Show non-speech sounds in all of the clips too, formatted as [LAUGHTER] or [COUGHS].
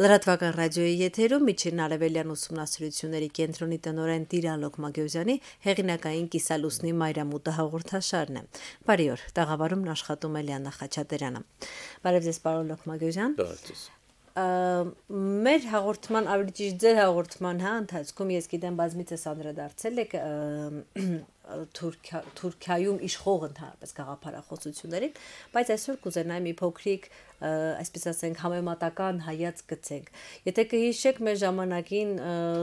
Լրատվական ռադիոյի եթերում միջին արևելյան ուսումնասիրությունների կենտրոնի տնօրեն Տիրալոգ Մագեոզյանի հեղինակային կիսալուսնի մայրամուտը հաղորդաշարն է։ Բարի օր, տաղավարումն աշխատում է Լիանա Խաչատերյանը։ Բարև ձեզ, պարոն Լոգ Մագեոզյան։ Բարև ձեզ մեր հաղորդման ավելի ճիշտ ձեր հաղորդման հա ընթացքում ես գիտեմ բազմիցս անդրադարձել եք Թուրքիա Թուրքիայում իշխող ընդհանրապես գաղափարախոսություններին, բայց այսօր կուզենայի մի փոքրիկ, այսպես ասենք, համեմատական հայաց գցենք։ Եթե կհիշեք, մեր ժամանակին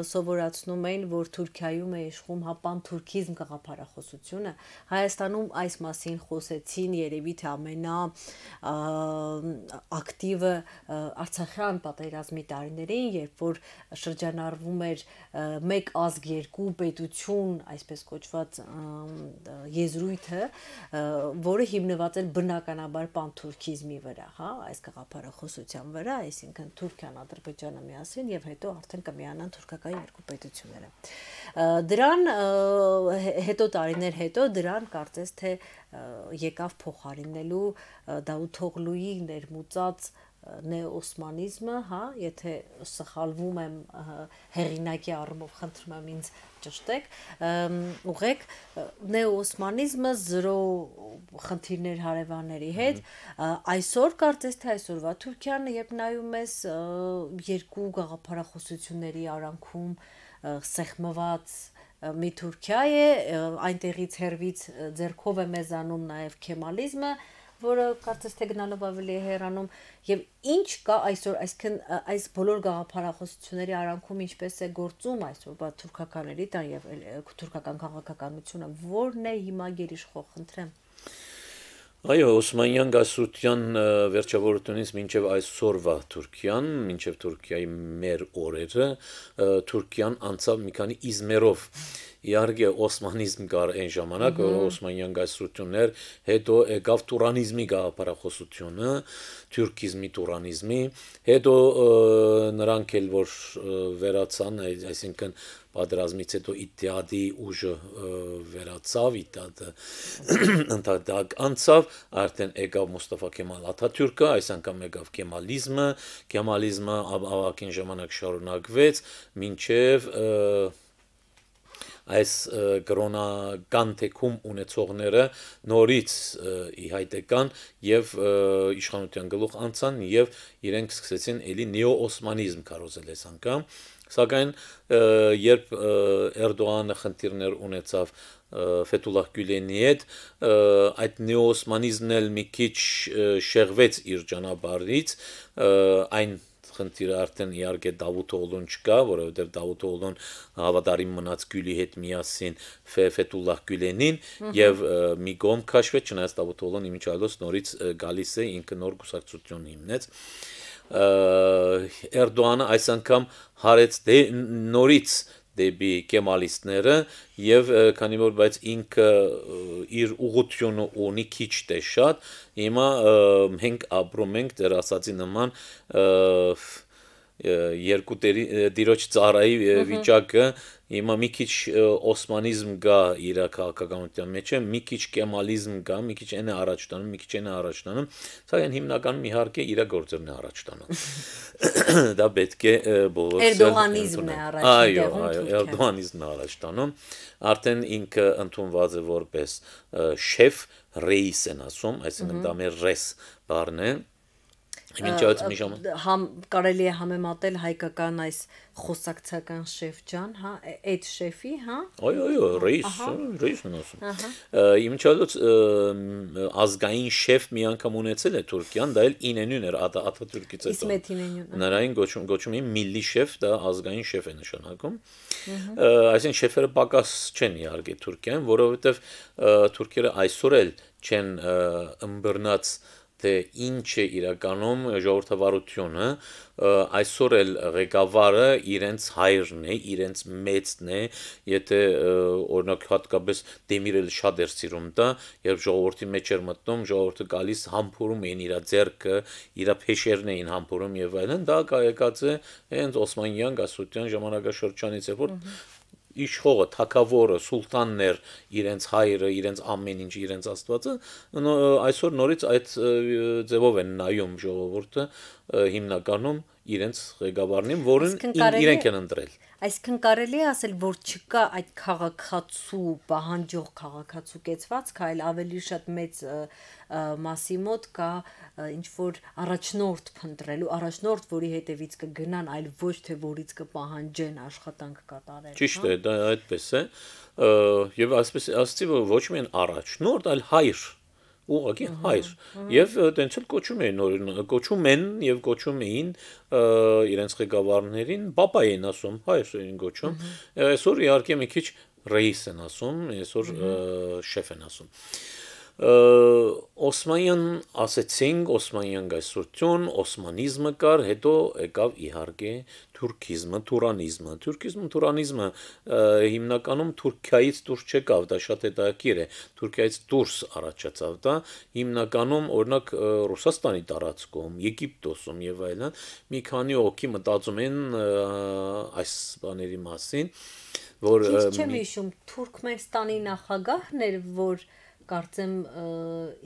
սովորացնում էին, որ Թուրքիայում է իշխում հապան թուրքիզմ գաղափարախոսությունը։ Հայաստանում այս մասին խոսեցին երևի թե ամենա ակտիվը Արցախյան պատերազմի տարիներին, երբ որ շրջանառվում էր մեկ ազգ երկու պետություն, այսպես կոչված եզրույթը, որը հիմնված էր բնականաբար պանթուրքիզմի վրա, հա, այս գաղափարը խոսության վրա, այսինքն Թուրքիան, Ադրբեջանը միասին եւ հետո արդեն կմիանան թուրքական երկու պետությունները։ Դրան հետո տարիներ հետո դրան կարծես թե եկավ փոխարինելու Դավթողլուի ներմուծած նեոօսմանիզմը, հա, եթե սխալվում եմ հերինակի առումով, խնդրում եմ ինձ ճշտեք, ուղեք նեոօսմանիզմը զրո խնդիրներ հարևանների հետ, այսօր կարծես թե այսօրվա Թուրքիանը, երբ նայում ես երկու գաղափարախոսությունների արանքում սեղմված մի Թուրքիա է, այնտեղից հերվից ձերքով է մեզանում նաև քեմալիզմը, որը կարծես թե գնալով ավելի է հեռանում եւ ինչ կա այսօր, այսքան այս բոլոր գաղափարախոսությունների արանքում ինչպես է գործում այսօր բա թուրքականների տան եւ թուրքական քաղաքականությունը ո՞րն է հիմա գերիշխող, խնդրեմ։ Այո, Օսմանյան գասության վերջավորությունից մինչև այսօրվա Թուրքիան, մինչև Թուրքիայի մեր օրերը, Թուրքիան անցավ մի քանի իզմերով իհարկե օսմանիզմ կար այն ժամանակ, օսմանյան գայսրություններ, հետո եկավ տուրանիզմի գաղափարախոսությունը, թուրքիզմի տուրանիզմի, հետո նրանք էլ որ վերացան, այսինքն պատերազմից հետո Իտիադի ուժը վերացավ, Իտիադը [CLEARS THROAT] ընդհանրակ անցավ, արդեն եկավ Մուստաֆա Կեմալ Աթաթյուրքը, այս անգամ եկավ Կեմալիզմը, Կեմալիզմը ավակին ժամանակ շարունակվեց, մինչև և այս կրոնական թեկում ունեցողները նորից ի հայտեկան եւ իշխանության գլուխ անցան եւ իրենք սկսեցին էլի նեոօսմանիզմ կարոզել այս անգամ Սակայն երբ Էրդողանը խնդիրներ ունեցավ Ֆեթուլլահ Գյուլենի հետ, այդ նեոօսմանիզմն էլ մի քիչ շեղվեց իր ճանապարհից, այն խնդիրը արդեն իհարկե Դավութօղլուն չկա, որովհետև Դավութօղլուն հավատարիմ մնաց Գյուլի հետ միասին Ֆեֆետուլլահ Գյուլենին եւ մի կողմ քաշվեց, չնայած Դավութօղլուն իմիջալոս նորից գալիս է ինքը նոր գուսակցություն հիմնեց։ Էրդողանը այս անգամ հարեց դե, նորից դեպի կեմալիստները եւ քանի որ բայց ինքը իր ուղությունը ունի քիչ թե շատ հիմա մենք ապրում ենք դեր ասացի նման երկու դիրոջ ծառայի վիճակը Հիմա մի քիչ օսմանիզմ գա իր քաղաքականության մեջ, մի քիչ կեմալիզմ գա, մի քիչ այն է առաջ տանում, մի քիչ այն է առաջ տանում, սակայն հիմնականում իհարկե իր գործերն է առաջ տանում։ [COUGHS] Դա պետք է բոլորը Էրդողանիզմն է առաջ տանում։ Այո, այո, Էրդողանիզմն է առաջ տանում։ Արդեն ինքը ընդունված է որպես շեֆ ռեիս են ասում, այսինքն դա մեր ռես բառն է։ Ա Մինչև մի ժամ։ Համ կարելի է համեմատել հայկական այս խոսակցական շեֆջան, հա, այդ շեֆի, հա։ Այո, այո, ռեյս, ռեյսն ասում։ Իմիջալոց ազգային շեֆ մի անգամ ունեցել է Թուրքիան, դա էլ ինենյուն էր Աթաթուրքից հետո։ Իսկ մետ ինենյուն։ Նրանին գոչում գոչում են միլլի շեֆ, դա ազգային շեֆ է նշանակում։ Այսինքն շեֆերը պակաս չեն իհարկե Թուրքիայում, որովհետև թուրքերը այսօր էլ չեն ըմբռնած թե ինչ է իրականում ժողովրդավարությունը, այսօր էլ ղեկավարը իրենց հայրն է, իրենց մեծն է, եթե օրինակ հատկապես Դեմիրել շատ էր սիրում դա, երբ ժողովրդի մեջ էր մտնում, ժողովրդը գալիս համբուրում էին իր ձեռքը, իր փեշերն էին համբուրում եւ այլն, դա կայեկած է հենց Օսմանյան գասության ժամանակաշրջանից, երբ որ իշխողը, թակավորը, սուլտաններ, իրենց հայրը, իրենց ամեն ինչ, իրենց աստվածը, այսօր նորից այդ ձևով են նայում ժողովուրդը հիմնականում իրենց ղեկավարնին, որին իրենք են ընտրել։ Այսինքն կարելի է ասել, որ չկա այդ քաղաքացու, պահանջող քաղաքացու կեցվածք, այլ ավելի շատ մեծ մասի մոտ կա ինչ որ առաջնորդ փնտրելու, առաջնորդ, որի հետևից կգնան, այլ ոչ թե որից կպահանջեն աշխատանք կատարել։ Ճիշտ հա։ է, դա այդպես է։ Եվ այսպես ասացի, որ ոչ միայն առաջնորդ, այլ հայր ուղղակի հայր եւ տենց էլ կոչում էին օրինակ կոչում են եւ կոչում էին իրենց ղեկավարներին papa են ասում հայր են կոչում այսօր իհարկե մի քիչ ռեյս են ասում այսօր շեֆ են ասում Օսմանյան ասեցինք, Օսմանյան գայսություն, Օսմանիզմը կար, հետո եկավ իհարկե թուրքիզմը, թուրանիզմը։ Թուրքիզմը, թուրանիզմը հիմնականում Թուրքիայից դուրս չեկավ, դա շատ հետաքրքիր է։ Թուրքիայից դուրս առաջացավ դա, հիմնականում օրինակ Ռուսաստանի տարածքում, Եգիպտոսում եւ այլն մի քանի օքի մտածում են այս բաների մասին, որ Ինչ չեմ հիշում, Թուրքմենստանի նախագահն էր, որ կարծեմ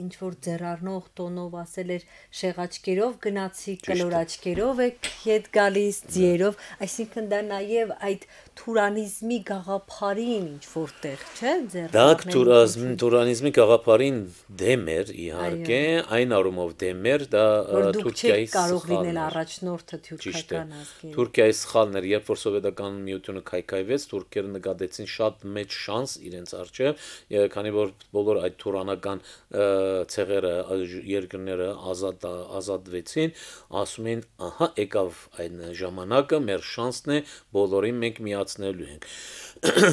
ինչ որ ձեռառնող տոնով ասել էր շեղաճկերով գնացի, կլոր աչկերով եք հետ գալիս, ձիերով, այսինքն դա նաև այդ թուրանիզմի գաղափարին ինչ որտեղ, չէ՞, ձեր Դա թուրազմ թուրանիզմի գաղափարին դեմ էր իհարկե, այն առումով դեմ էր, դա Թուրքիայի կարող լինել առաջնորդը թուրքական ազգի։ Թուրքիայի սխալն էր, երբ որ սովետական միությունը քայքայվեց, թուրքերը նկատեցին շատ մեծ շանս իրենց առջև, քանի որ բոլոր այդ թուրանական ցեղերը, երկրները ազատ ազատվեցին, ասում են, ահա եկավ այն ժամանակը, մեր շանսն է, բոլորին մենք միաց իրականացնելու ենք։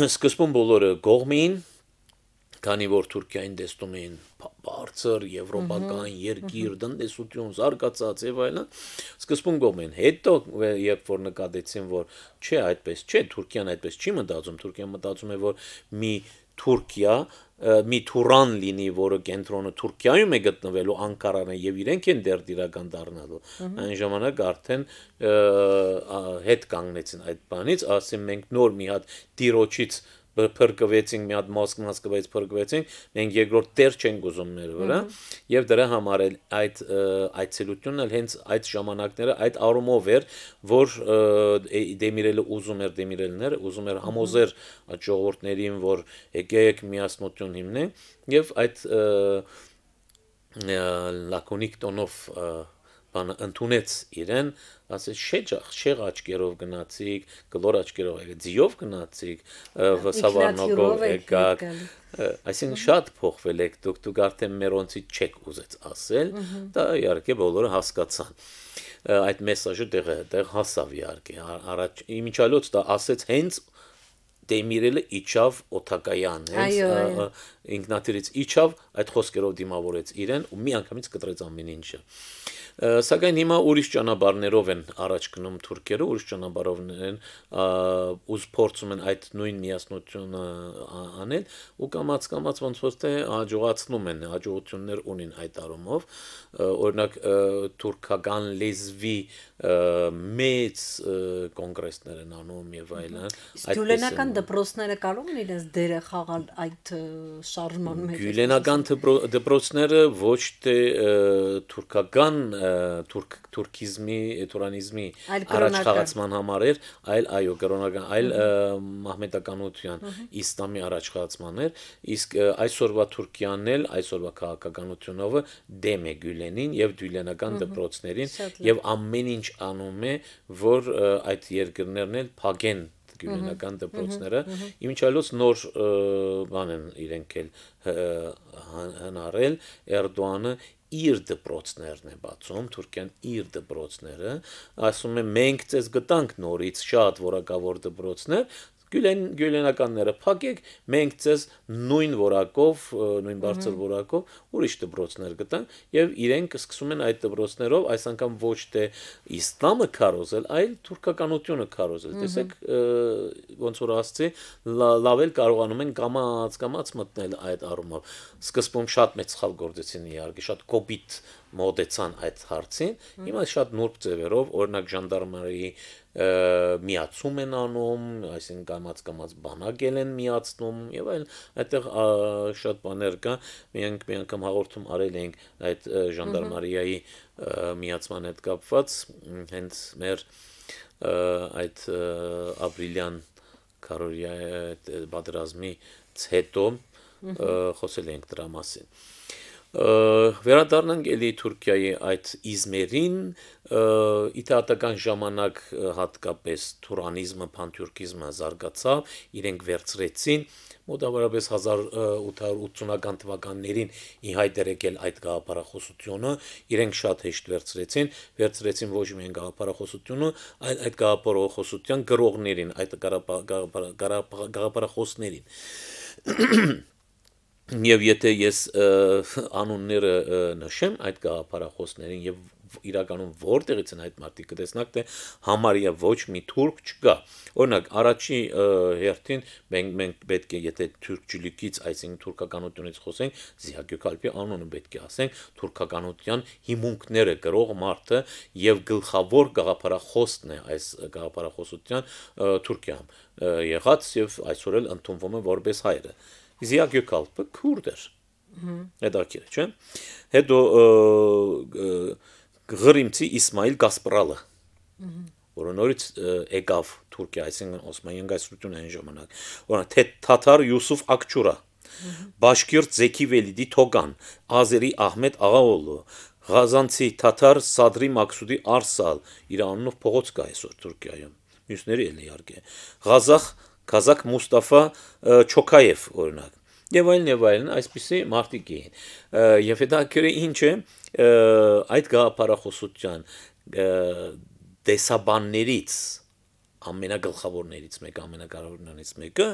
[CLEARS THROAT] Սկզբում բոլորը գողմին, քանի որ Թուրքիային դեստում էին բարձր եվրոպական երկիր դնդեսություն զարգացած եւ այլն սկզբում գոմեն հետո երբ որ նկատեցին որ չէ այդպես չէ Թուրքիան այդպես չի մտածում Թուրքիան մտածում է որ մի Թուրքիա մի թուրան լինի, որը կենտրոնը Թուրքիայում է գտնվելու Անկարան է եւ իրենք են դեռ դիրական դառնալու։ Այն ժամանակ արդեն հետ կանգնեցին այդ բանից, ասեմ մենք նոր մի հատ տիրոջից փրկվեցինք, մի հատ մոսկ մասկվեց փրկվեցինք, մենք երկրորդ տեր չենք ուզում մեր վրա, եւ դրա համար էլ այդ այցելությունն էլ հենց այդ ժամանակները այդ առումով էր, որ դե- Դեմիրելը ուզում էր Դեմիրելները, ուզում էր համոզեր այդ ժողովուրդներին, որ եկեք միասնություն հիմնենք եւ այդ լակոնիկ տոնով բանը ընդունեց իրեն, ասեց շեջախ, շեղ աչկերով գնացիկ, գլոր աչկերով եկա, ձիով գնացիկ, վսավառնողով եկաք։ Այսինքն շատ փոխվել եք, դուք դուք արդեն մերոնցի չեք ուզեց ասել, դա իհարկե բոլորը հասկացան այդ մեսաժը դեղը դեղ հասավ իհարկե առաջ իմիջալոց դա ասեց հենց Դեմիրելը իջավ օթակայան, հենց ինքնաթիռից իջավ, այդ խոսքերով դիմավորեց իրեն ու մի անգամից կտրեց ամեն ինչը։ Սակայն հիմա ուրիշ ճանապարհներով են առաջ գնում թուրքերը, ուրիշ ճանապարհով են ուզ փորձում են այդ նույն միասնությունը անել ու կամած կամած ոնց որ թե հաջողացնում են, հաջողություններ ունին այդ առումով։ Օրինակ թուրքական լեզվի մեծ կոնգրեսներ են անում եւ այլն։ Գյուլենական դպրոցները կարող են իրենց դերը խաղալ այդ շարժման մեջ։ Գյուլենական դպրոցները ոչ թե թուրքական թուրք թուրքիզմի, էթուրանիզմի առաջխաղացման համար էր, այլ այո, կրոնական, այլ մահմեդականության, իսլամի առաջխաղացման էր, իսկ այսօրվա Թուրքիան էլ այսօրվա քաղաքականությունով դեմ է Գյուլենին եւ Գյուլենական դպրոցներին եւ ամեն ինչ անում է, որ այդ երկրներն էլ փակեն գյուլենական դպրոցները իմիջալոց նոր բան են իրենք էլ հնարել Էրդոանը իր դպրոցներն է բացում, Թուրքիան իր դպրոցները, ասում է մենք ցես գտանք նորից շատ որակավոր դպրոցներ, Գյուլեն գյուլենականները փակեք, մենք ցես նույն որակով, նույն բարձր որակով ուրիշ դպրոցներ գտանք եւ իրենք սկսում են այդ դպրոցներով այս անգամ ոչ թե իսլամը քարոզել, այլ թուրքականությունը քարոզել։ Տեսեք, ոնց որ ասցի, լավ էլ կարողանում են կամած կամած մտնել այդ առումով։ Սկզբում շատ մեծ սխալ գործեցին իհարկե, շատ կոպիտ մոտեցան այդ հարցին։ Հիմա շատ նուրբ ձևերով, օրինակ ժանդարմարիի միացում են անում, այսինքն կամած կամած բանակել են միացնում եւ այլ այդտեղ շատ բաներ կա։ Մենք մի անգամ հաղորդում արել ենք այդ ժանդարմարիայի միացման հետ կապված հենց մեր այդ ապրիլյան կարորիա այդ պատերազմի հետո խոսել ենք դրա մասին վերադառնանք ելի Թուրքիայի այդ իզմերին իտալական ժամանակ հատկապես թուրանիզմը փանթուրքիզմը զարգացավ իրենք վերցրեցին մոտավորապես 1880-ական թվականներին ի հայտ եկել այդ գաղափարախոսությունը իրենք շատ հեշտ վերցրեցին վերցրեցին ոչ միայն գաղափարախոսությունը այլ այդ գաղափարախոսության գրողներին այդ գաղափարախոսներին Եվ եթե ես անունները նշեմ այդ գաղափարախոսներին եւ իրականում որտեղից են այդ մարդիկ կտեսնակ թե համարյա ոչ մի թուրք չկա օրինակ առաջի հերթին մենք մենք պետք է եթե թուրքչիլիկից այսինքն թուրքականությունից խոսենք Զիագյուկալպի անունը պետք է ասենք թուրքականության հիմունքները գրող մարդը եւ գլխավոր գաղափարախոսն է այս գաղափարախոսության Թուրքիայում եղած եւ այսօր էլ ընդունվում է որպես հայրը Զիագյուկալպը քուրդ էր։ Հետաքրքիր է, չէ՞։ Հետո Ղրիմցի Իսմայիլ Գասպրալը, որը նորից եկավ Թուրքիա, այսինքն Օսմանյան գայսրությունն այն ժամանակ։ Օրինակ թե Թաթար Յուսուֆ Ակչուրա, Բաշկիրտ Զեքի Վելիդի Թոգան, Ազերի Ահմեդ Աղաօլը, Ղազանցի Թաթար Սադրի Մաքսուդի Արսալ, իր անունով փողոց կա այսօր Թուրքիայում։ Մյուսները էլ իհարկե։ Ղազախ Կազակ Մուստաֆա Չոկաև օրինակ եւ այլն եւ այլն այսպիսի մարտիկ էին եւ դա քրե ինչ է այդ գաղափարախոսության դեսաբաններից ամենագլխավորներից մեկը ամենակարևորներից մեկը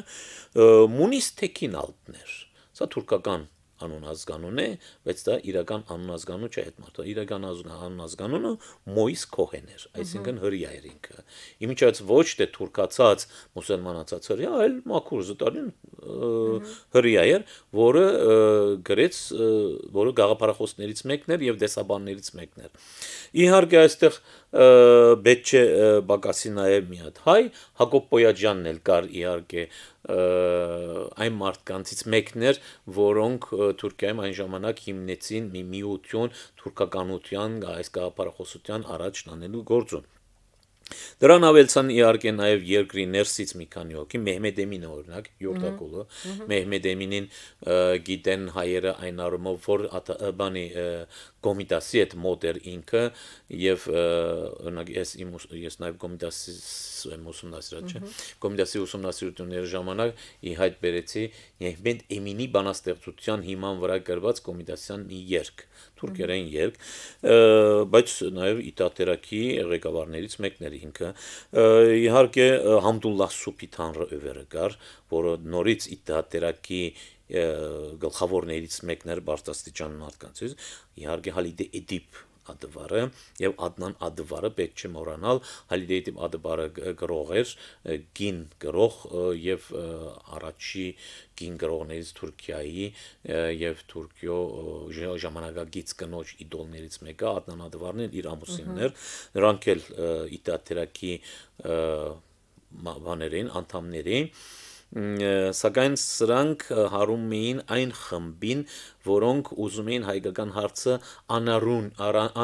մունիս տեկին ալտներ սա թուրքական անուն ազգանուն է, բայց դա իրական անուն ազգանուն չէ այդ մարդը։ Իրական անուն ազգանունը Մոյս Քոհեն էր, այսինքն հրյա էր ինքը։ Իմիջից ոչ թե թուրքացած մուսուլմանացած հրյա, այլ մաքուր զտարին հրյա էր, որը գրեց, որը գաղափարախոսներից մեկն էր եւ դեսաբաններից մեկն էր։ Իհարկե այստեղ Բեչե Բակասի նաև մի հատ հայ, Հակոբ Պոյաջյանն էլ կար իհարկե այն մարդկանցից մեկն էր, որոնք Թուրքիայում այն ժամանակ հիմնեցին մի միություն թուրքականության, այս գաղափարախոսության առաջ տանելու գործում։ Դրան ավելցան իհարկե նաև երկրի ներսից մի քանի հոգի, Մեհմեդ Էմինը օրինակ, Յուրտակուլը, Մեհմեդ Էմինին գիտեն հայերը այն առումով, որ բանի Կոմիտասի հետ մոտ էր ինքը եւ օրինակ ես իմ ես նաեւ կոմիտասի եմ ուսումնասիրել, չէ։ Կոմիտասի ուսումնասիրությունների ժամանակ ի հայտ բերեցի Եհմեդ Էմինի բանաստեղծության հիման վրա գրված կոմիտասյան մի երգ, թուրքերեն երգ, բայց նաեւ իտատերակի ղեկավարներից մեկն էր ինքը։ Իհարկե Համդուլլահ Սուփիթան ռը ովերը կար, որը նորից իտատերակի գլխավորներից մեկն էր Բարտաստիճան մարդկանցից իհարկե Հալիդե Էդիպ Ադվարը եւ Ադնան Ադվարը պետք չեմ որանալ Հալիդե Էդիպ Ադվարը գրող էր գին գրող եւ առաջի գին գրողներից Թուրքիայի եւ Թուրքիո ժամանակագից կնոջ իդոլներից մեկը Ադնան Ադվարն իր ամուսիններ նրանք էլ իտատերակի բաներին անդամներին սակայն սրանք հարում էին այն խմբին, որոնք ուզում էին հայկական հարցը անարուն,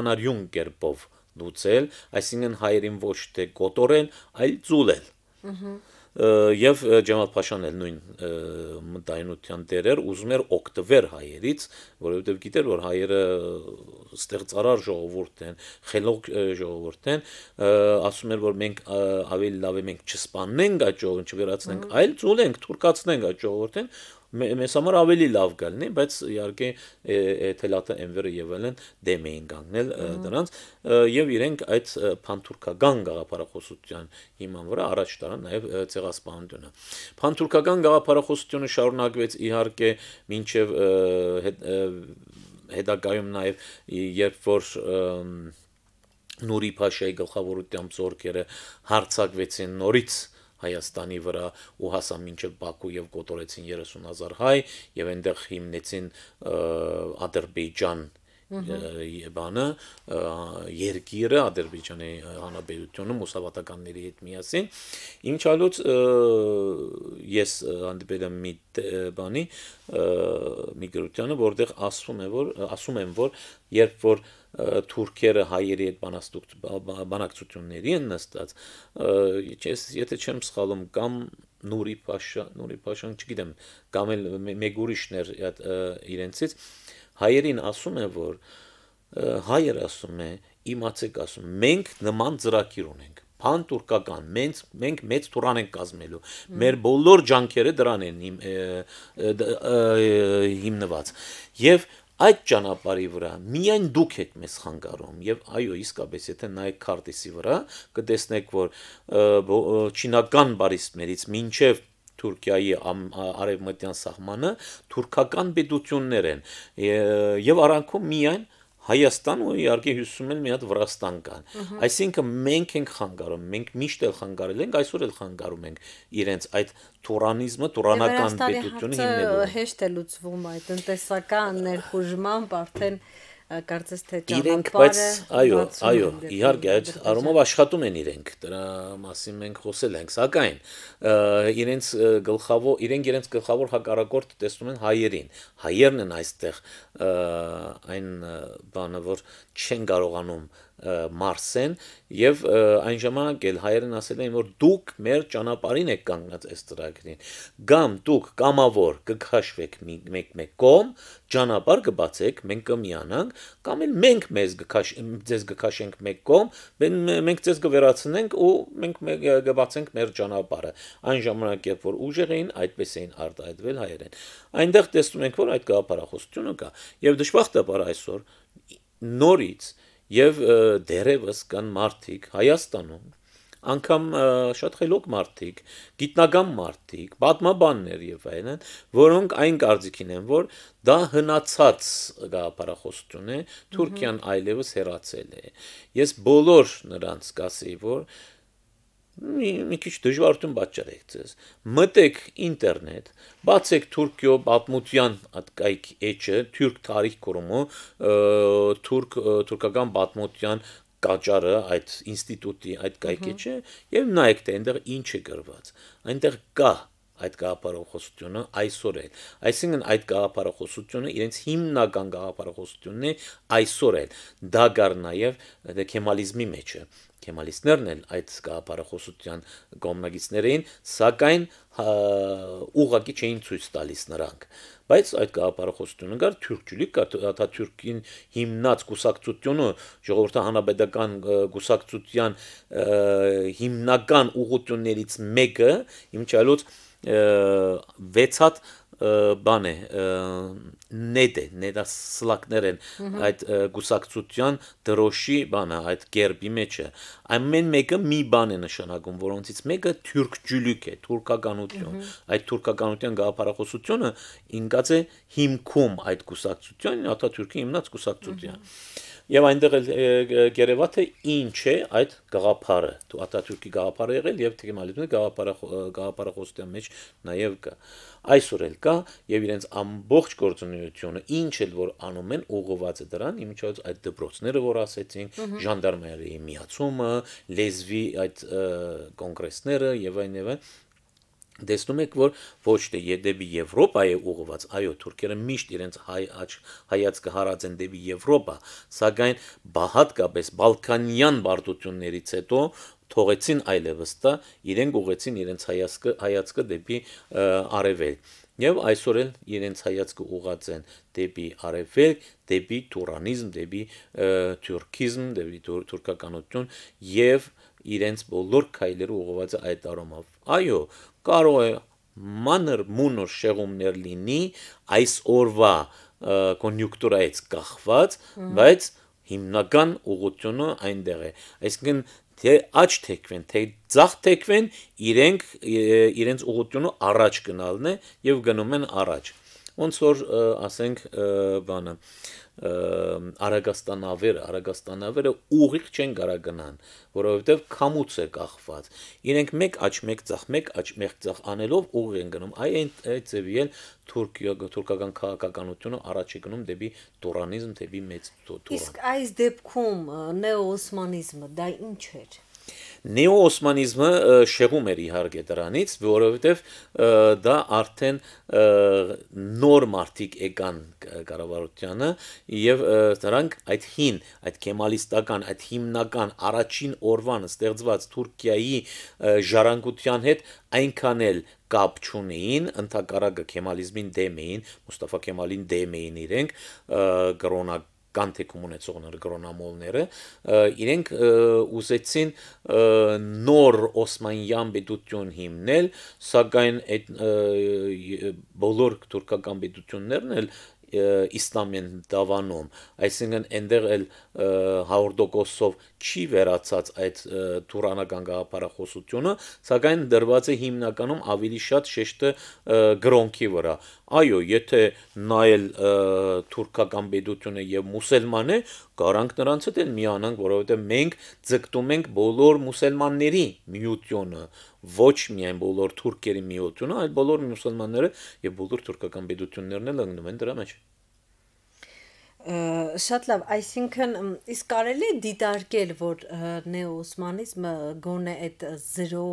անարյուն կերպով լուծել, այսինքն հայերին ոչ թե կոտորել, այլ ծուլել։ Ահա եւ Ջեմալ Փաշան էլ նույն մտայնության դերեր ուզում էր օգտվեր հայերից, որովհետեւ գիտեր որ հայերը ստեղծարար ժողովուրդ են, խելոք ժողովուրդ են, ասում էր որ մենք ավելի լավ է մենք չսպանենք այդ ժողովին, չվերացնենք, այլ ծուլենք, թուրքացնենք այդ ժողովուրդին, մեզ համար ավելի լավ գալնի, բայց իհարկե թելատը Էնվերը եւ այլն դեմ էին կանգնել դրանց եւ իրենք այդ փանթուրքական գաղափարախոսության հիման վրա առաջ տարան նաեւ ցեղասպանությունը։ Փանթուրքական գաղափարախոսությունը շարունակվեց իհարկե մինչեւ հետագայում նաեւ երբ որ Նուրի Փաշայի գլխավորությամբ զորքերը հարցակվեցին նորից Հայաստանի վրա ու հասան մինչև Բաքու եւ կոտորեցին 30000 հայ եւ այնտեղ հիմնեցին Ադրբեջան բանը երկիրը Ադրբեջանի հանրապետությունը մուսավատականների հետ միասին ինչալուց ես հանդիպել եմ մի բանի մի գրությանը որտեղ ասում է որ ասում եմ որ երբ որ թուրքերը հայերի հետ բանակցությունների են նստած ես եթե չեմ սխալում կամ նուրի փաշա նուրի փաշան չգիտեմ կամ էլ մեկ ուրիշներ իրենցից հայերին ասում են, որ հայեր ասում է, իմացեք ասում, մենք նման ծրագիր ունենք բան турկական մենք մենք մեծ տուրան ենք կազմելու մեր բոլոր ջանքերը դրան են հիմնված եւ այդ ճանապարհի վրա միայն դուք եք մեզ խանգարում եւ այո իսկապես եթե նայեք քարտեսի վրա կտեսնեք որ չինական բարիստներից մինչեւ Թուրքիայի արևմտյան սահմանը թուրքական պետություններ են եւ արանքում միայն Հայաստան ու իհարկե հյուսում են մի հատ Վրաստան կան։ Այսինքն մենք ենք խանգարում, մենք միշտ էլ խանգարել ենք, այսօր էլ խանգարում ենք իրենց այդ տուրանիզմը, տուրանական պետությունը հիմնելու։ Հեշտ է լուծվում այդ տնտեսական ներխուժմամբ արդեն կարծես թե ճանապարհը իրենք բայց այո այո իհարկե այդ առումով աշխատում են իրենք դրա մասին մենք խոսել ենք սակայն իրենց գլխավոր իրենք իրենց գլխավոր հակառակորդ տեսնում են հայերին հայերն են այստեղ այն բանը որ չեն կարողանում Մարսեն եւ այն ժամանակ էլ հայերեն ասել էին որ դուք մեր ճանապարհին եք կանգնած այս ծրագրին գամ դուք կամավոր կքաշվեք մեկ-մեկ կողմ ճանապարհ կբացեք մենք կմիանանք կամ էլ մենք մեզ կքաշ ձեզ կքաշենք մեկ կողմ մենք ձեզ կվերացնենք ու մենք կբացենք մեր ճանապարհը այն ժամանակ երբ որ ուժեղ էին այդպես էին արտահայտվել հայերեն այնտեղ տեսնում ենք որ այդ գաղափարախոսությունը կա եւ դժբախտաբար այսօր նորից եւ դերևս կան մարդիկ Հայաստանում անկամ շատ խելոք մարդիկ, գիտնական մարդիկ, պատմաբաններ եւ այլն, որոնք այն կարծիքին են, որ դա հնացած գաղափարախոսություն է, Թուրքիան այլևս հերացել է։ Ես բոլոր նրանց կասեի, որ մի մի քիչ դժվարություն պատճառեք ձեզ։ Մտեք ինտերնետ, բացեք Թուրքիո պատմության ատկայք էջը, թուրք տարիք կորումը, թուրք թուրքական պատմության կաճարը այդ ինստիտուտի այդ կայքեջը եւ նայեք թե այնտեղ ինչ է գրված այնտեղ կա այդ գաղափարախոսությունը այսօր է այսինքն այդ գաղափարախոսությունը իրենց հիմնական գաղափարախոսությունն է այսօր է դա գար նաև դեկեմալիզմի մեջ է Քեմալիստներն են այդ գաղափարախոսության կողմնակիցներ էին, սակայն հա, ուղակի չէին ցույց տալիս նրանք։ Բայց այդ գաղափարախոսությունը կար Թուրքջուլիկ Աթաթյուրքին հիմնած գուսակցությունը, ժողովրդահանրապետական գուսակցության հիմնական ուղություններից մեկը, ինչ այլոց վեցած բան է նետ է նետա սլակներ են այդ գուսակցության դրոշի բանը այդ գերբի մեջը ամեն մեկը մի բան է նշանակում որոնցից մեկը թուրք ջուլիկ է թուրքականություն այդ թուրքականության գաղափարախոսությունը ինկած է հիմքում այդ գուսակցության աթաթուրքի հիմնած գուսակցության Եվ այնտեղ էլ գերեվա թե ինչ է այդ գաղափարը։ Դու Ատատուրկի գաղափարը եղել եւ թեմալիտմի գաղափարը գաղափարախոսության մեջ նաեւ կա։ Այսօր էլ կա եւ իրենց ամբողջ գործունեությունը ինչ էլ որ անում են ուղղված է դրան, իմիջոց այդ դպրոցները, որ ասեցին, ժանդարմերիայի միացումը, լեզվի այդ կոնգրեսները եւ այն եւ այն Տեսնում եք, որ ոչ թե դեպի Եվրոպա է ուղղված, այո, թուրքերը միշտ իրենց հայ աչ հայացքը հարած են դեպի Եվրոպա, սակայն բահատկապես բալկանյան բարդություններից հետո թողեցին այլևս տա, իրենք ուղեցին իրենց հայացքը հայացքը դեպի արևելք։ Եվ այսօր էլ իրենց հայացքը ուղած են դեպի արևելք, դեպի տուրանիզմ, դեպի թուրքիզմ, դեպի թուրքականություն եւ իրենց բոլոր քայլերը ուղղված այդ առումով Այո, կարող է մանր մունոր շեղումներ լինի այս օրվա կոնյուկտուրայից կախված, բայց հիմնական ուղղությունը այնտեղ է։ Այսինքն թե աչ թեքվեն, թե ցախ թեքվեն, իրենք իրենց ուղղությունը առաջ գնալն է եւ գնում են առաջ ոնց որ ասենք բանը Արագաստանավերը, Արագաստանավերը ուղիղ չեն կարա գնան, որովհետև կամուց է կախված։ Իրենք մեկ աչ մեկ ցախ մեկ աչ մեկ ցախ անելով ուղիղ են գնում։ Այ այն ձևի էլ Թուրքիա թուրքական քաղաքականությունը առաջ է գնում դեպի տուրանիզմ, դեպի մեծ տուրան։ Իսկ այս դեպքում նեոօսմանիզմը դա ի՞նչ էր նեոօսմանիզմը շեղում էր իհարկե դրանից, որովհետև դա արդեն նոր մարտիկ եկան կառավարությանը եւ նրանք այդ հին, այդ կեմալիստական, այդ հիմնական առաջին օրվան ստեղծված Թուրքիայի ժառանգության հետ այնքան էլ կապ չունեին, ընդհակառակը կեմալիզմին դեմ էին, Մուստաֆա Կեմալին դեմ էին իրենք, կրոնակ կանթեքում ունեցողներ գրոնամոլները իրենք ուզեցին նոր Օսմանյան պետություն հիմնել, սակայն այդ բոլոր թուրքական պետություններն էլ իսլամեն դավանում, այսինքն այնտեղ էլ 100%-ով չի վերացած այդ թուրանական գաղափարախոսությունը, սակայն դրված է հիմնականում ավելի շատ շեշտը գրոնքի վրա։ Այո, եթե նայել թուրքական պետությունը եւ մուսելման է, կարանք նրանց հետ էլ միանանք, որովհետեւ մենք ձգտում ենք բոլոր մուսելմանների միությունը, ոչ միայն բոլոր թուրքերի միությունը, այլ բոլոր մուսելմանները եւ բոլոր թուրքական պետություններն էլ ընկնում են դրա մեջ։ Շատ լավ, այսինքն իսկ կարելի է դիտարկել, որ նեոոսմանիզմը գոնե այդ 0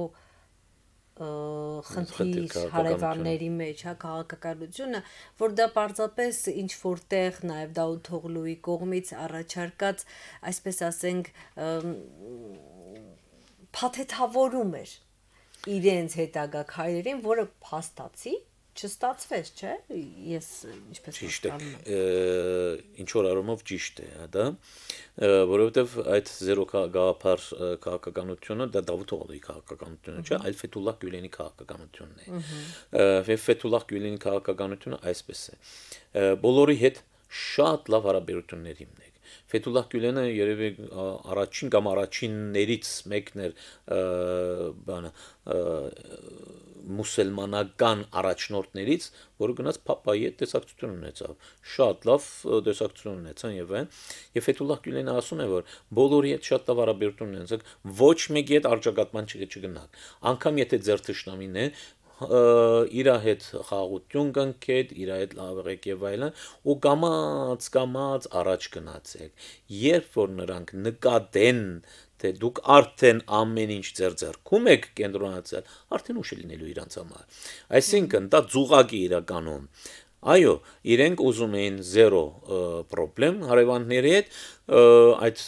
խնդիր հարևանների մեջ, հա, քաղաքականությունը, որ դա պարզապես ինչ որտեղ նաև Դաութողլուի կողմից առաջարկած, այսպես ասենք, փաթեթավորում էր իրենց հետագա քայլերին, որը փաստացի չստացվեց, չէ՞։ Ես ինչպես ճիշտ է։ Ինչ որ առումով ճիշտ է, հա, դա որովհետև այդ զերո գաղափար քաղաքականությունը դա Դավիթ Օղալի քաղաքականությունը չէ, այլ Ֆեթուլլահ Գյուլենի քաղաքականությունն է։ Եվ Ֆեթուլլահ Գյուլենի քաղաքականությունը այսպես է։ Բոլորի հետ շատ լավ հարաբերություններ հիմնել Ֆեթուլլահ Գյուլենը երևի առաջին կամ առաջիններից մեկն էր բանը մուսուլմանական առաջնորդներից, որը գնաց Փապայի հետ տեսակցություն ունեցավ։ Շատ լավ տեսակցություն ունեցան եւ այն։ Եվ Ֆեթուլլահ Գյուլենը ասում է, որ բոլորի հետ շատ լավ հարաբերություն ունեն, ոչ մեկի հետ արժագատման չգնաք։ Անկամ եթե ձեր ճշնամին է, իր հետ խաղություն կնքեք, իր հետ լավերեք եւ այլն, ու կամած կամած առաջ գնացեք։ Երբ որ նրանք նկատեն, թե դուք արդեն ամեն ինչ ձեր ձեռքում եք կենտրոնացել, արդեն ուշ է լինելու իրանց համար։ Այսինքն դա զուգակի իրականում Այո, իրենք ուզում էին 0 պրոբլեմ հարևանների հետ, այդ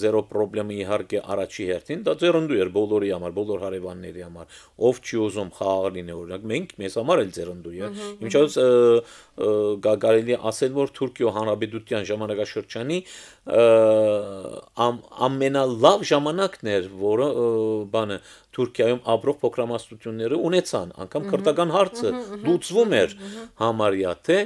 զերո խնդրը իհարկե առաջի հերթին դա ծերնդու էր բոլորի համար, բոլոր հարևանների համար։ Ով չի ուզում խաղաղ լինի, օրինակ մենք մեզ համար էլ ծերնդու է։ Ինչպես գարելի ասել, որ Թուրքիո Հանրապետության ժամանակաշրջանի ամենալավ ժամանակն էր, որը բանը Թուրքիայում ապրող փոքրամասնությունները ունեցան, անգամ քրտական հարցը լուծվում էր համարյա թե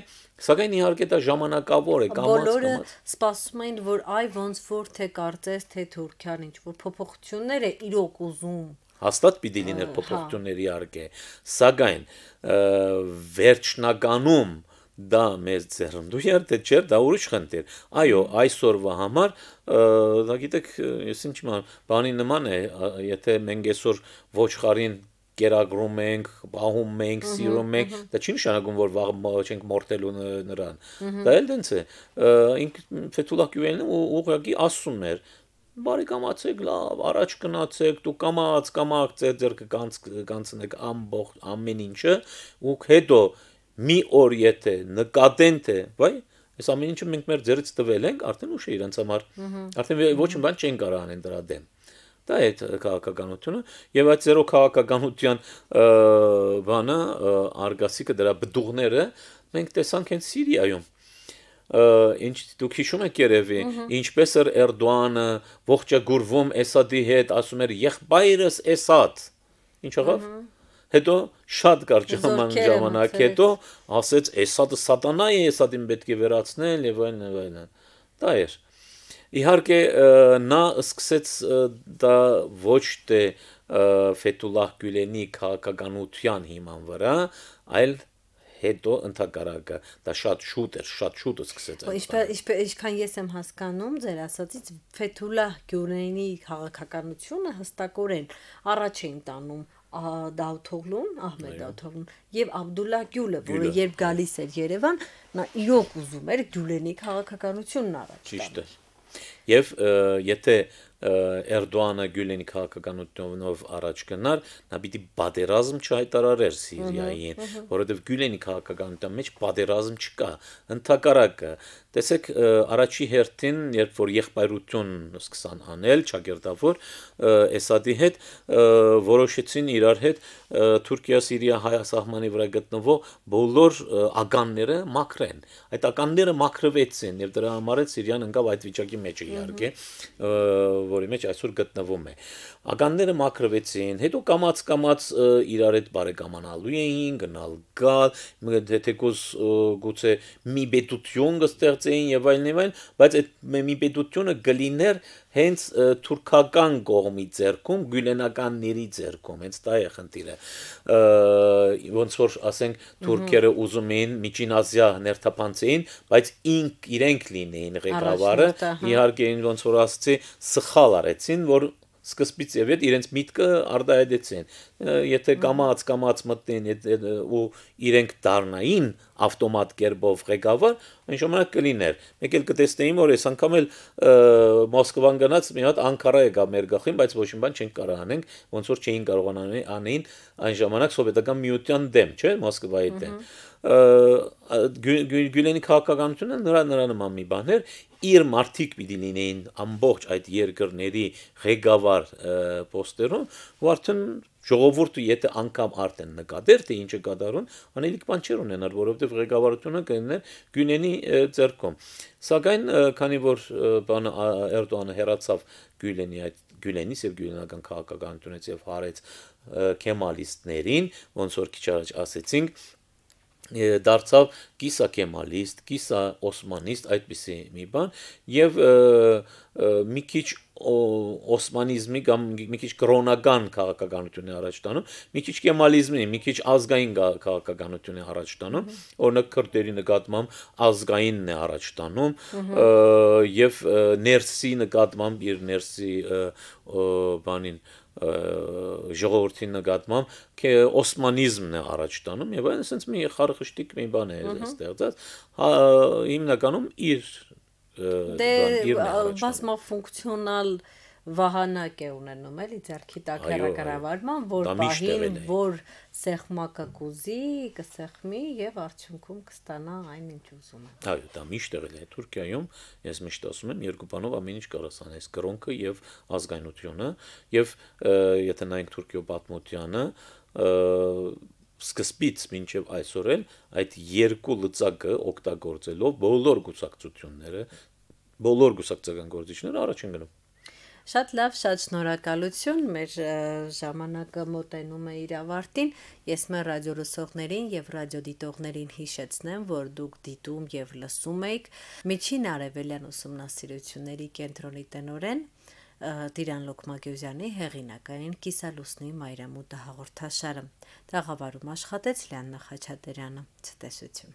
Սակայն իհարկե դա ժամանակավոր է կամած բոլորը սպասում են որ այ ոնց որ թե կարծես թե Թուրքիան ինչ որ փոփոխություններ է իրոք ուզում հաստատ պիտի լիներ հա։ փոփոխություններ իհարկե սակայն վերջնականում դա մեզ ծերնդու էր դե չէ դա ուրիշ խնդիր այո այսօրվա համար դա գիտեք ես ինչ ման բանի նման է եթե մենք այսօր ոչխարին կերագրում ենք, բահում ենք, սիրում ենք, դա չի նշանակում, որ վաղ չենք մորտելու նրան։ Դա էլ դենց է։ Ինք Ֆեթուլլահ Գյուելն ուղղակի ասում էր, բարեկամացեք, լավ, առաջ գնացեք, դու կամած, կամած ձերքը կանց կանցնեք ամբողջ ամեն ինչը, ու հետո մի օր եթե նկատեն թե, վայ, այս ամեն ինչը մենք մեր ձեռից տվել ենք, արդեն ուշ է իրենց համար։ Արդեն ոչ մի բան չեն կարող անեն դրա դեմ։ Դա է քաղաքականությունը եւ այդ զերո քաղաքականության բանը արգասիկը դրա բդուղները մենք տեսանք հենց Սիրիայում ինչ դուք հիշում եք երևի ինչպես էր Էրդոանը ողջագուրվում Էսադի հետ ասում էր եղբայրս Էսադ ինչ եղավ հետո շատ կարճ ժամանակ հետո ասեց Էսադը սատանա է Էսադին պետք է վերացնել եւ այլն եւ այլն դա էր Իհարկե նա սկսեց դա ոչ թե Ֆետուլլահ Գյուլենի քաղաքականության հիման վրա, այլ հետո ընդհակարակը դա շատ շուտ էր, շատ շուտ սկսեց այդ։ Ինչպես ինչպես ինչքան ես եմ հասկանում ձեր ասածից Ֆեթուլլահ Գյուրենի քաղաքականությունը հստակորեն առաջ էին տանում Դավթողլուն, Ահմեդ Դավթողլուն եւ Աբդուլլա Գյուլը, որը երբ գալիս էր Երևան, նա իյոք ուզում էր Գյուլենի քաղաքականությունն առաջ տալ։ Ճիշտ է։ Եվ եթե և, Էրդոանը Գյուլենի քաղաքականությունով առաջ գնար, նա պիտի բادرազմ չհայտարարեր Սիրիային, որովհետև Գյուլենի քաղաքականության մեջ բادرազմ չկա, ընդհակառակը։ Տեսեք, առաջի հերթին, երբ որ եղբայրություն սկսան անել ճակերտավոր Էսադի հետ, որոշեցին իրար հետ Թուրքիա-Սիրիա հայ սահմանի վրա գտնվող բոլոր ականները մաքրեն։ Այդ ականները մաքրվեցին եւ դրա համար էլ Սիրիան ընկավ այդ վիճակի մեջ իհարկե որի մեջ այսօր գտնվում է։ Ականները մաքրվեցին, հետո կամած-կամած իրար հետ բարեկամանալու էին, գնալ գալ, թեկոս գուցե մի պետություն կստեղծեին եւ այլն եւ այլն, բայց այդ մի պետությունը գլիներ հենց թուրքական կողմի ձեռքում, գյուլենականների ձեռքում, հենց դա է խնդիրը։ Ոնց որ ասենք թուրքերը ուզում էին Միջին Ասիա ներթափանցեին, բայց ինք իրենք լինեին ղեկավարը, հա։ իհարկե ոնց որ ասացի, սխալ արեցին, որ սկզբից եւ այդ իրենց միտքը արդայեցին եթե կամած կամած մտնեն այդ ու իրենք դառնային ավտոմատ կերպով ղեկավար այն ժամանակ կլիներ մեկ էլ կտեսնեին որ այս անգամ էլ մոսկվան գնաց մի հատ անկարա եկա մեր գլխին բայց ոչ մի բան չենք կարող անենք ոնց որ չէին կարողանան անեին այն ժամանակ սովետական միության դեմ չէ մոսկվայի դեմ գյուլենի քաղաքականությունը նրա նրա նման մի բան էր իր մարտիկ պիտի լինեին ամբողջ այդ երկրների ղեկավար պոստերում, ու արդեն ժողովուրդը եթե անգամ արդեն նկատեր թե ինչը կատարուն, անելիք բան չեր ունենալ, որովհետև ղեկավարությունը կներ Գյունենի ձեռքում։ Սակայն քանի որ բանը Էրդողանը հերացավ Գյուլենի այդ Գյուլենից եւ գյուլենական քաղաքականությունից եւ հարեց Քեմալիստներին, ոնց որ քիչ առաջ ասեցինք, դարձավ կիսա կեմալիստ, կիսա օսմանիստ այդպիսի մի բան եւ մի քիչ օսմանիզմի կամ մի քիչ կրոնական քաղաքականություն է առաջ տանում, մի քիչ կեմալիզմի, մի քիչ ազգային քաղաքականություն է առաջ տանում, օրինակ քրդերի նկատմամբ ազգայինն է առաջ տանում եւ ներսի նկատմամբ իր ներսի բանին ժողովրդի նկատմամբ կե օսմանիզմն է առաջ տանում եւ այն ասենց մի խարխշտիկ մի բան է ստեղծած հա, հիմնականում իր դե բազմաֆունկցիոնալ վահանակ է ունենում էլի ձերքի տակ հերակարավարման, որ բահին, որ սեղմակը կուզի, կսեղմի եւ արդյունքում կստանա այն ինչ ուզում է։ Այո, դա միշտ եղել է Թուրքիայում, ես միշտ ասում եմ երկու բանով ամեն ինչ կարաս անես՝ կրոնքը եւ ազգայնությունը եւ եթե նայենք Թուրքիո պատմությանը, սկզբից մինչև այսօր էլ այդ երկու լծակը օգտագործելով բոլոր գուսակցությունները, բոլոր գուսակցական գործիչները առաջ են գնում։ Շատ լավ, շատ շնորհակալություն։ Մեր ժամանակը մոտենում է իր ավարտին։ Ես մեր ռադիոլսողներին եւ ռադիոդիտողներին հիշեցնեմ, որ դուք դիտում եւ լսում եք Միջին Արևելյան ուսումնասիրությունների կենտրոնի տնորեն Տիրան Լոկմագյոզյանի հեղինակային կիսալուսնի մայրամուտը հաղորդաշարը։ Տաղավարում աշխատեց Լյան Նախաչատրյանը։ Ցտեսություն։